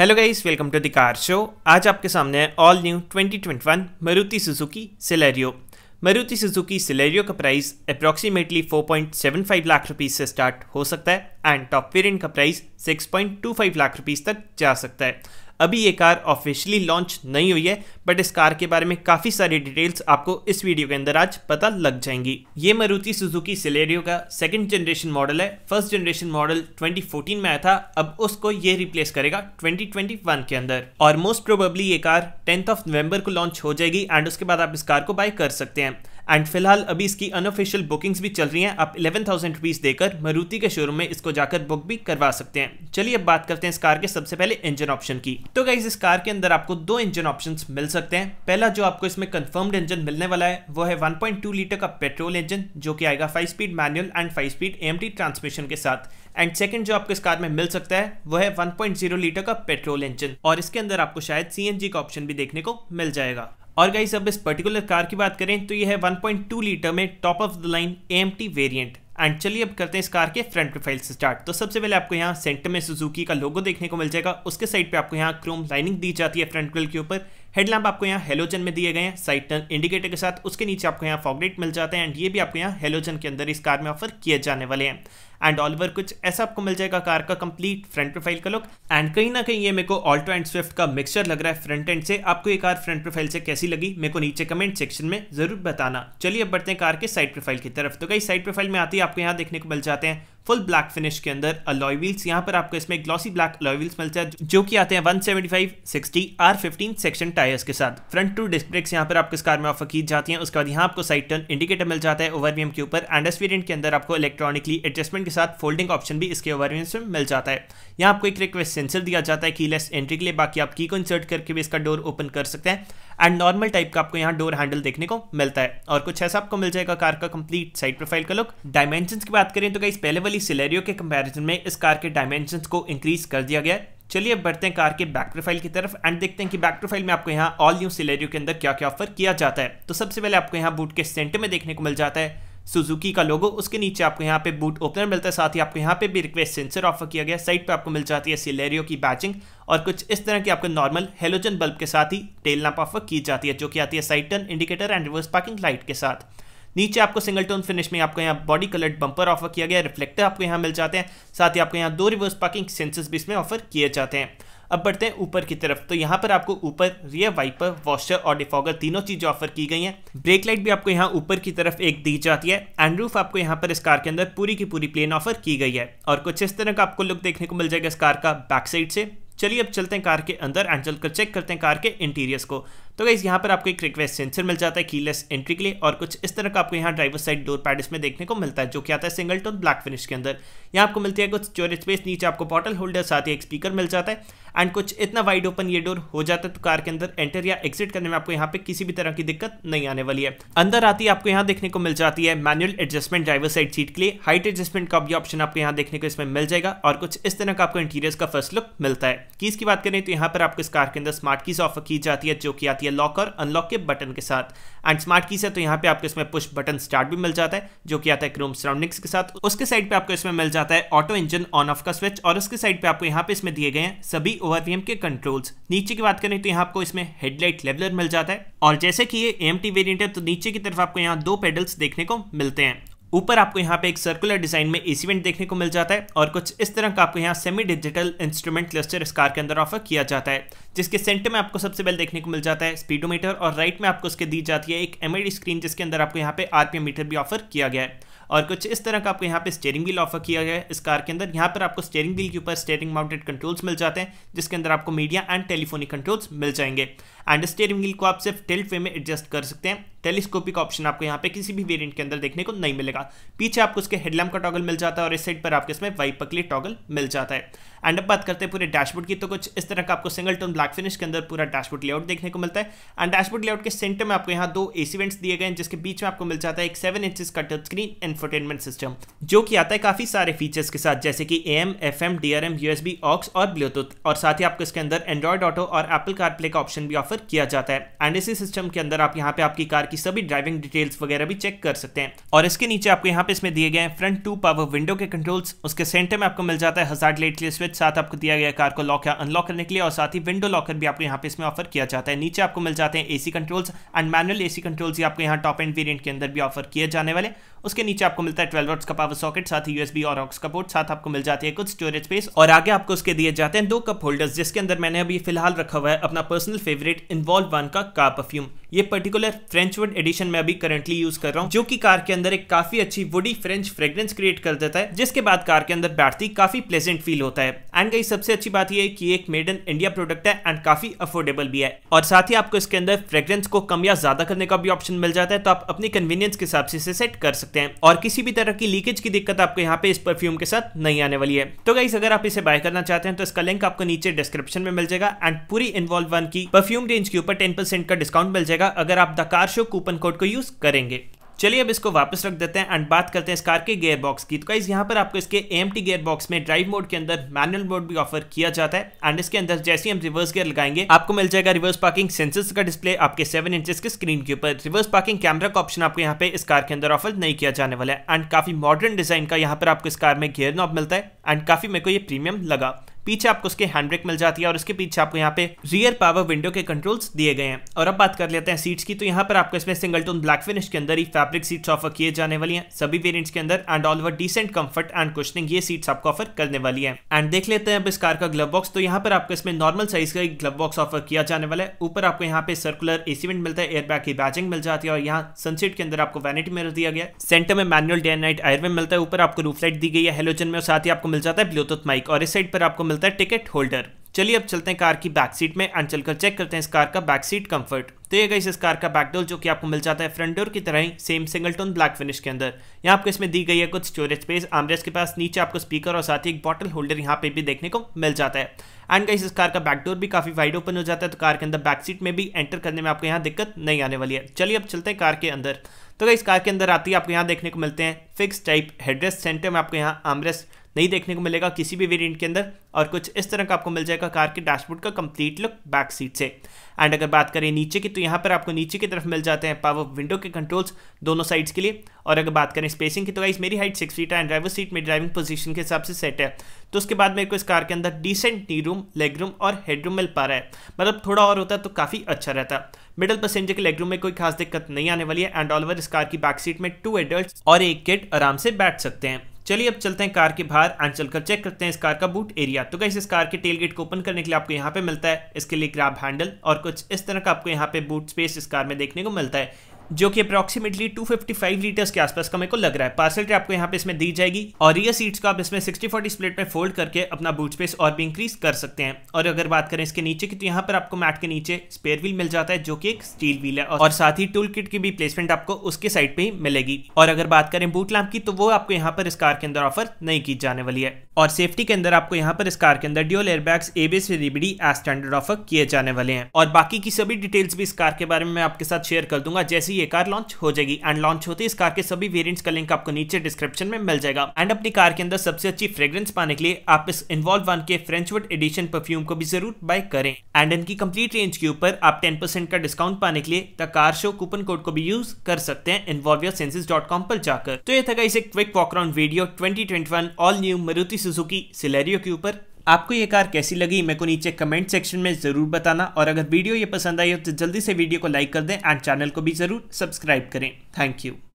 hello guys welcome to the car show आज आपके सामने है all new 2021 Maruti Suzuki Celerio Maruti Suzuki Celerio का प्राइस अप्रॉक्सीमेटली 4.75 लाख रुपीस से स्टार्ट हो सकता है एंड टॉप वेरिएंट का प्राइस 6.25 लाख रुपीस तक जा सकता है अभी ये कार ऑफिशियली लॉन्च नहीं हुई है बट इस कार के बारे में काफ़ी सारी डिटेल्स आपको इस वीडियो के अंदर आज पता लग जाएंगी ये मारुति सुजुकी सिलेरियो का सेकंड जनरेशन मॉडल है फर्स्ट जनरेशन मॉडल 2014 में आया था अब उसको ये रिप्लेस करेगा 2021 के अंदर और मोस्ट प्रोबेबली ये कार टेंथ ऑफ नवंबर को लॉन्च हो जाएगी एंड उसके बाद आप इस कार को बाय कर सकते हैं एंड फिलहाल अभी इसकी अनऑफिशियल बुकिंग्स भी चल रही हैं आप इलेवन थाउजेंड रुपीज़ देकर मरूति के शोरूम में इसको जाकर बुक भी करवा सकते हैं चलिए अब बात करते हैं इस कार के सबसे पहले इंजन ऑप्शन की तो गाइज इस कार के अंदर आपको दो इंजन ऑप्शन मिल सकते हैं पहला जो आपको इसमें कन्फर्म्ड इंजन मिलने वाला है वो है वन लीटर का पेट्रोल इंजन जो कि आएगा five speed manual and five speed M transmission के साथ एंड सेकंड जो आपको इस कार में मिल सकता है वो है 1.0 लीटर का पेट्रोल इंजन और इसके अंदर आपको शायद सीएनजी का ऑप्शन भी देखने को मिल जाएगा और गाइस अब इस पर्टिकुलर कार की बात करें तो यह है 1.2 लीटर में top of the line M variant and चलिए अब करते हैं इस कार के फ्रंट प्रोफाइल से स्टार्ट तो सबसे पहले आपको यहाँ सेंटर में सुजुकी का लोगो देखने को मिल जाएगा उसके साइड पे आपको यहाँ क्रोम लाइनिंग दी जाती है फ्रंट ग्रिल के ऊपर हेडलैम्प आपको यहाँ हेलोजन में दिए गए हैं साइड टर्न इंडिकेटर के साथ उसके नीचे आपको यहाँ फॉगलेट मिल जाते हैं एंड ये भी आपको यहाँ हेलोजन के अंदर इस कार में ऑफर किए जाने वाले हैं एंड ऑल ओवर कुछ ऐसा आपको मिल जाएगा कार का कंप्लीट फ्रंट प्रोफाइल का लुक एंड कहीं ना कहीं ये मेरे को ऑल्टो एंड स्विफ्ट का मिक्सचर लग रहा है फ्रंट एंड से आपको ये कार फ्रंट प्रोफाइल से कैसी लगी मेरे को नीचे कमेंट सेक्शन में जरूर बताना चलिए अब बढ़ते हैं कार के साइड प्रोफाइल की तरफ तो कई साइड प्रोफाइल में आती है आपको यहाँ देखने को मिल जाते हैं फुल ब्लैक फिनिश के अंदर अलॉय व्हील्स यहाँ पर आपको इसमें ग्लॉसी ब्लैक अलॉय व्हील्स मिलता है जो कि आते हैं 175, 60, R15 सेक्शन टायर्स के साथ फ्रंट टू डिस्क ब्रेक्स यहाँ पर आपको इस कार में ऑफर की जाती हैं उसके बाद यहाँ आपको साइड टर्न इंडिकेटर मिल जाता है ओवरवीएम के ऊपर एंड एस के अंदर आपको इलेक्ट्रॉनिकली एडजस्टमेंट के साथ फोल्डिंग ऑप्शन भी इसके ओवरवीएम में मिल जाता है यहाँ आपको एक रिक्वेस्ट सेंसर दिया जाता है की लेस एंट्री के लिए बाकी आप की को इंसर्ट करके भी इसका डोर ओपन कर सकते हैं एंड नॉर्मल टाइप का आपको यहाँ डोर हैंडल देखने को मिलता है और कुछ ऐसा आपको मिल जाएगा कार का कंप्लीट साइड प्रोफाइल का लुक डायमेंशन की बात करें तो कई पहले वाली सिलेरियो के कंपेरिजन में इस कार के डायमेंशन को इंक्रीज कर दिया गया चलिए अब बढ़ते हैं कार के बैक प्रोफाइल की तरफ एंड देखते हैं कि बैक प्रोफाइल में आपको यहाँ ऑल न्यू सिलेरियो के अंदर क्या क्या ऑफर किया जाता है तो सबसे पहले आपको यहाँ बूट के सेंटर में देखने को मिल जाता है सुजुकी का लोगो उसके नीचे आपको यहाँ पे बूट ओपनर मिलता है साथ ही आपको यहाँ पे भी रिक्वेस्ट सेंसर ऑफर किया गया साइड पे आपको मिल जाती है सिलेरियो की बैचिंग और कुछ इस तरह की आपको नॉर्मल हेलोजन बल्ब के साथ ही टेल नाप ऑफर की जाती है जो कि आती है side turn indicator and reverse parking light के साथ नीचे आपको सिंगल टोन फिनिश में आपको यहाँ बॉडी कलर बंपर ऑफर किया गया रिफ्लेक्टर आपको यहाँ मिल जाते हैं साथ ही आपको यहाँ दो रिवर्स पार्किंग सेंसर्स भी इसमें ऑफर किए जाते हैं अब बढ़ते हैं ऊपर की तरफ तो यहाँ पर आपको ऊपर रियर वाइपर वॉशर और डिफॉगर तीनों चीज़ें ऑफर की गई हैं ब्रेक लाइट भी आपको यहाँ ऊपर की तरफ एक दी जाती है एंड रूफ आपको यहाँ पर इस कार के अंदर पूरी की पूरी प्लेन ऑफर की गई है और कुछ इस तरह का आपको लुक देखने को मिल जाएगा इस कार का बैक साइड से चलिए अब चलते हैं कार के अंदर एंड चलकर चेक करते हैं कार के इंटीरियर्स को तो गाइज़ यहाँ पर आपको एक रिक्वेस्ट सेंसर मिल जाता है कीलेस एंट्री के लिए और कुछ इस तरह का आपको यहाँ ड्राइवर साइड डोर पैड इसमें देखने को मिलता है जो कि आता है सिंगल टोन ब्लैक फिनिश के अंदर यहाँ आपको मिलती है कुछ स्टोरेज स्पेस नीचे आपको बॉटल होल्डर साथ ही एक स्पीकर मिल जाता है एंड कुछ इतना वाइड ओपन ये डोर हो जाता है तो कार के अंदर एंटर या एग्जिट करने में आपको यहाँ पे किसी भी तरह की दिक्कत नहीं आने वाली है अंदर आती है आपको यहाँ देखने को मिल जाती है manual adjustment driver side seat के लिए हाइट एडजस्टमेंट का भी ऑप्शन आपको यहाँ देखने को इसमें मिल जाएगा और कुछ इस तरह का आपको इंटीरियर का फर्स्ट लुक मिलता है कीज की बात करें तो यहाँ पर आपको इस कार के अंदर स्मार्ट कीज ऑफर की जाती है जो कि आती है ये लॉक और अनलॉक के बटन के साथ एंड स्मार्ट की से तो यहाँ पे आपको इसमें पुश बटन स्टार्ट भी मिल जाता है जो कि आता है क्रोम सराउंडिंग्स के साथ उसके साइड पे आपको इसमें मिल जाता है ऑटो इंजन ऑन ऑफ का स्विच और उसके साइड पे आपको यहाँ पे इसमें दिए गए हैं सभी ओवरवीएम के कंट्रोल्स नीचे की बात करें तो यहाँ आपको इसमें हेडलाइट लेवलर मिल जाता है और जैसे कि ये एम वेरिएंट है तो नीचे की तरफ आपको यहाँ दो पेडल्स देखने को मिलते हैं ऊपर आपको यहाँ पे एक सर्कुलर डिजाइन में एसी वेंट देखने को मिल जाता है और कुछ इस तरह का आपको यहाँ सेमी डिजिटल इंस्ट्रूमेंट क्लस्टर इस कार के अंदर ऑफर किया जाता है जिसके सेंटर में आपको सबसे पहले देखने को मिल जाता है स्पीडोमीटर और राइट में आपको उसके दी जाती है एक एम स्क्रीन जिसके अंदर आपको यहाँ पे आरपीएम मीटर भी ऑफर किया गया है और कुछ इस तरह का आपको यहाँ पे स्टेयरिंग व्हील ऑफर किया गया है इस कार के अंदर यहाँ पर आपको स्टेयरिंग व्हील के ऊपर स्टेयरिंग माउंटेड कंट्रोल्स मिल जाते हैं जिसके अंदर आपको मीडिया एंड टेलीफोनिक कंट्रोल्स मिल जाएंगे एंड स्टेयरिंग व्हील को आप सिर्फ टेल्ट वे में एडजस्ट कर सकते हैं टेलीस्कोपिक ऑप्शन आपको यहाँ पे किसी भी वेरिएंट के अंदर देखने को नहीं मिलेगा पीछे आपको उसके हेडलैम्प का टॉगल मिल जाता है और इस साइड पर आपको इसमें वाइप पकली टॉगल मिल जाता है एंड अब बात करते हैं पूरे डैशबोर्ड की तो कुछ इस तरह का आपको सिंगल टोन ब्लैक फिनिश के अंदर पूरा डैशबोर्ड लेआउट देखने को मिलता है एंड डैशबोर्ड लेआउट के सेंटर में आपको यहाँ दो एसी वेंट्स दिए गए हैं जिसके बीच में आपको मिल जाता है एक सेवन इंचज का टच स्क्रीन इंफरटेनमेंट सिस्टम जो कि आता है काफी सारे फीचर्स के साथ जैसे कि A M F M D R M U S B aux और ब्लूटूथ और साथ ही आपको इसके अंदर एंड्रॉइड ऑटो और एप्पल प्ले का ऑप्शन भी ऑफर किया जाता है एंड इसी सिस्टम के अंदर आप यहाँ पे आपकी कार की सभी ड्राइविंग डिटेल्स वगैरह भी चेक कर सकते हैं और इसके नीचे आपको यहाँ पे इसमें दिए गए हैं फ्रंट टू पावर विंडो के कंट्रोल्स उसके सेंटर में आपको मिल जाता है हजार लेट के स्विच साथ आपको दिया गया कार को लॉक या अनलॉक करने के लिए और साथ ही विंडो लॉकर भी आपको यहाँ पे इसमें ऑफर किया जाता है नीचे आपको मिल जाते हैं AC controls and manual AC controls ही आपको यहाँ टॉप एंड वेरियंट के अंदर भी ऑफर किए जाने वाले उसके नीचे आपको मिलता है ट्वेल्व का पावर सॉकेट साथ ही यूएसबी और ऑक्स का बोर्ड साथ आपको मिल जाती है कुछ स्टोरेज स्पेस और आगे आपको उसके दिए जाते हैं दो कप होल्डर्स जिसके अंदर मैंने अभी फिलहाल रखा हुआ है अपना पर्सनल फेवरेट इन्वॉल्व वन का कार परफ्यूम ये पर्टिकुलर फ्रेंच वुड एडिशन में अभी करंटली यूज कर रहा हूँ जो कि कार के अंदर एक काफी अच्छी वुडी फ्रेंच फ्रेग्रेंस क्रिएट कर देता है जिसके बाद कार के अंदर बैठती काफी प्लेजेंट फील होता है एंड कई सबसे अच्छी बात यह की एक मेड इन इंडिया प्रोडक्ट है एंड काफी अफोर्डेबल भी है और साथ ही आपको इसके अंदर फ्रेग्रेंस को कम या ज्यादा करने का भी ऑप्शन मिल जाता है तो आप अपनी कन्वीनियंस के हिसाब से इसे सेट कर सकते हैं और किसी भी तरह की लीकेज की दिक्कत आपको यहाँ पे इस परफ्यूम के साथ नहीं आने वाली है तो गाइस अगर आप इसे बाय करना चाहते हैं तो इसका लिंक आपको नीचे डिस्क्रिप्शन में मिल जाएगा एंड पूरी इन्वॉल्व वन की परफ्यूम रेंज के ऊपर टेन परसेंट का डिस्काउंट मिल जाएगा जाएगा अगर आप the car show coupon code को यूज करेंगे चलिए अब इसको वापस रख देते हैं एंड बात करते हैं इस कार के गेयर बॉक्स की तो गाइज यहाँ पर आपको इसके एम टी गेयर बॉक्स में ड्राइव मोड के अंदर मैनुअल मोड भी ऑफर किया जाता है एंड इसके अंदर जैसे ही हम रिवर्स गियर लगाएंगे आपको मिल जाएगा रिवर्स पार्किंग सेंसर्स का डिस्प्ले आपके सेवन इंचेस के स्क्रीन के ऊपर रिवर्स पार्किंग कैमरा का ऑप्शन आपको यहाँ पे इस कार के अंदर ऑफर नहीं किया जाने वाला है एंड काफी मॉडर्न डिजाइन का यहाँ पर आपको इस कार में गेयर नॉब मिलता है एंड काफी मेरे को ये प्रीमियम लगा पीछे आपको उसके हैंडब्रेक मिल जाती है और इसके पीछे आपको यहाँ पे रियर पावर विंडो के कंट्रोल्स दिए गए हैं और अब बात कर लेते हैं सीट्स की तो यहाँ पर आपको इसमें सिंगल टोन ब्लैक फिनिश के अंदर ही फैब्रिक सीट्स ऑफर किए जाने वाली हैं सभी वेरियंट्स के अंदर and all over decent comfort and cushioning ये सीट्स आपको ऑफर करने वाली है एंड देख लेते हैं अब इस कार का ग्लव बॉक्स तो यहाँ पर आपको इसमें नॉर्मल साइज का एक ग्लव बॉक्स ऑफर किया जाने वाला है ऊपर आपको यहाँ पे सर्कुलर एसीवेंट मिलता है एयरबैग की बैचिंग मिल जाती है और यहाँ सनसेट के अंदर आपको वैनिटी मिल दिया गया सेंटर में manual day and night IRVM मिलता है ऊपर आपको रूफलाइट दी गई है हेलोजन में साथ ही आपको मिल जाता है ब्लूटूथ माइक और इस साइड पर आपको मिलता है टिकट होल्डर चलिए अब चलते हैं कार की बैक सीट में एंड चलकर चेक करते हैं इस कार का बैक सीट कंफर्ट तो ये गई इस कार का बैक डोर जो कि आपको मिल जाता है फ्रंट डोर की तरह ही same single tone black finish के अंदर यहाँ आपको इसमें दी गई है कुछ स्टोरेज स्पेस आमरेज के पास नीचे आपको स्पीकर और साथ ही एक बॉटल होल्डर यहाँ पे भी देखने को मिल जाता है एंड गई इस कार का बैक डोर भी काफी वाइड ओपन हो जाता है तो कार के अंदर बैक सीट में भी एंटर करने में आपको यहाँ दिक्कत नहीं आने वाली है चलिए अब चलते हैं कार के अंदर तो गई कार के अंदर आती है आपको यहाँ देखने को मिलते हैं फिक्स टाइप हेडरेस्ट सेंटर में आपको यहाँ आमरेस्ट नहीं देखने को मिलेगा किसी भी वेरिएंट के अंदर और कुछ इस तरह का आपको मिल जाएगा कार के डैशबोर्ड का कंप्लीट लुक बैक सीट से एंड अगर बात करें नीचे की तो यहाँ पर आपको नीचे की तरफ मिल जाते हैं पावर विंडो के कंट्रोल्स दोनों साइड्स के लिए और अगर बात करें स्पेसिंग की तो गाइस मेरी हाइट सिक्स फीट है एंड ड्राइवर सीट में ड्राइविंग पोजिशन के हिसाब से सेट है तो उसके बाद मेरे को इस कार के अंदर decent knee room leg room और हेड रूम मिल पा रहा है मतलब थोड़ा और होता तो काफ़ी अच्छा रहता मिडल पैसेंजर के लेग रूम में कोई खास दिक्कत नहीं आने वाली है एंड ऑल ओवर इस कार की बैक सीट में टू एडल्ट और एक किड आराम से बैठ सकते हैं चलिए अब चलते हैं कार के बाहर एंड चलकर चेक करते हैं इस कार का बूट एरिया तो कैसे इस कार के टेल गेट को ओपन करने के लिए आपको यहाँ पे मिलता है इसके लिए ग्राब हैंडल और कुछ इस तरह का आपको यहाँ पे बूट स्पेस इस कार में देखने को मिलता है जो कि अप्रॉक्सीमेटली 255 लीटर्स के आसपास का मेरे को लग रहा है पार्सल ट्रे आपको यहाँ पे इसमें दी जाएगी और ये सीट्स को आप इसमें 60 40 स्प्लिट में फोल्ड करके अपना बूट स्पेस और भी इंक्रीज कर सकते हैं और अगर बात करें इसके नीचे की तो यहाँ पर आपको मैट के नीचे स्पेयर व्हील मिल जाता है जो की एक स्टील व्हील है और साथ ही टूल किट की भी प्लेसमेंट आपको उसके साइड पे ही मिलेगी और अगर बात करें बूट लैम्प की तो वो आपको यहाँ पर इस कार के अंदर ऑफर नहीं की जाने वाली है और सेफ्टी के अंदर आपको यहाँ पर इस कार के अंदर dual airbags ABS EBD as standard offer किए जाने वाले हैं और बाकी की सभी डिटेल्स भी इस कार के बारे में आपके साथ शेयर कर दूंगा जैसे ये कार लॉन्च हो जाएगी एंड लॉन्च होते इस कार के सभी वेरियंट्स का लिंक आपको नीचे डिस्क्रिप्शन में मिल जाएगा एंड अपनी कार के अंदर सबसे अच्छी फ्रेग्रेंस पाने के लिए आप इस इन्वॉल्व वन के फ्रेंचवुड एडिशन परफ्यूम को भी जरूर बाय करें एंड इनकी कंप्लीट रेंज के ऊपर आप टेन का डिस्काउंट पाने के लिए the car show coupon code को भी यूज कर सकते हैं इन्वॉल्व पर जाकर तो ये था इसे quick walkaround video twenty all new Maruti Suzuki Celerio के ऊपर आपको ये कार कैसी लगी मेरे को नीचे कमेंट सेक्शन में ज़रूर बताना और अगर वीडियो ये पसंद आई हो तो जल्दी से वीडियो को लाइक कर दें एंड चैनल को भी ज़रूर सब्सक्राइब करें थैंक यू